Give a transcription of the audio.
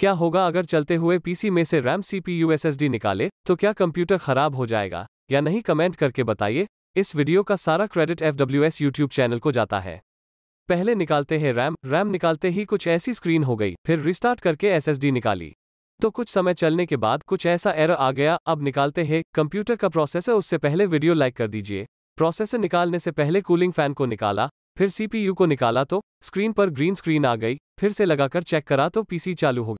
क्या होगा अगर चलते हुए पीसी में से रैम सीपीयू एसएसडी निकाले तो क्या कंप्यूटर खराब हो जाएगा या नहीं कमेंट करके बताइए इस वीडियो का सारा credit F W S YouTube channel को जाता है पहले निकालते हैं रैम रैम निकालते ही कुछ ऐसी स्क्रीन हो गई फिर रिस्टार्ट करके एसएसडी निकाली तो कुछ समय चलने के बाद कुछ ऐसा एरर आ गया अब निकालते हैं कंप्यूटर का प्रोसेसर उससे पहले वीडियो लाइक कर दीजिए प्रोसेसर निकालने से पहले कूलिंग फैन को निकाला फिर सीपीयू को निकाला तो स्क्रीन पर ग्रीन स्क्रीन आ गई फिर से लगाकर चेक करा तो पीसी चालू हो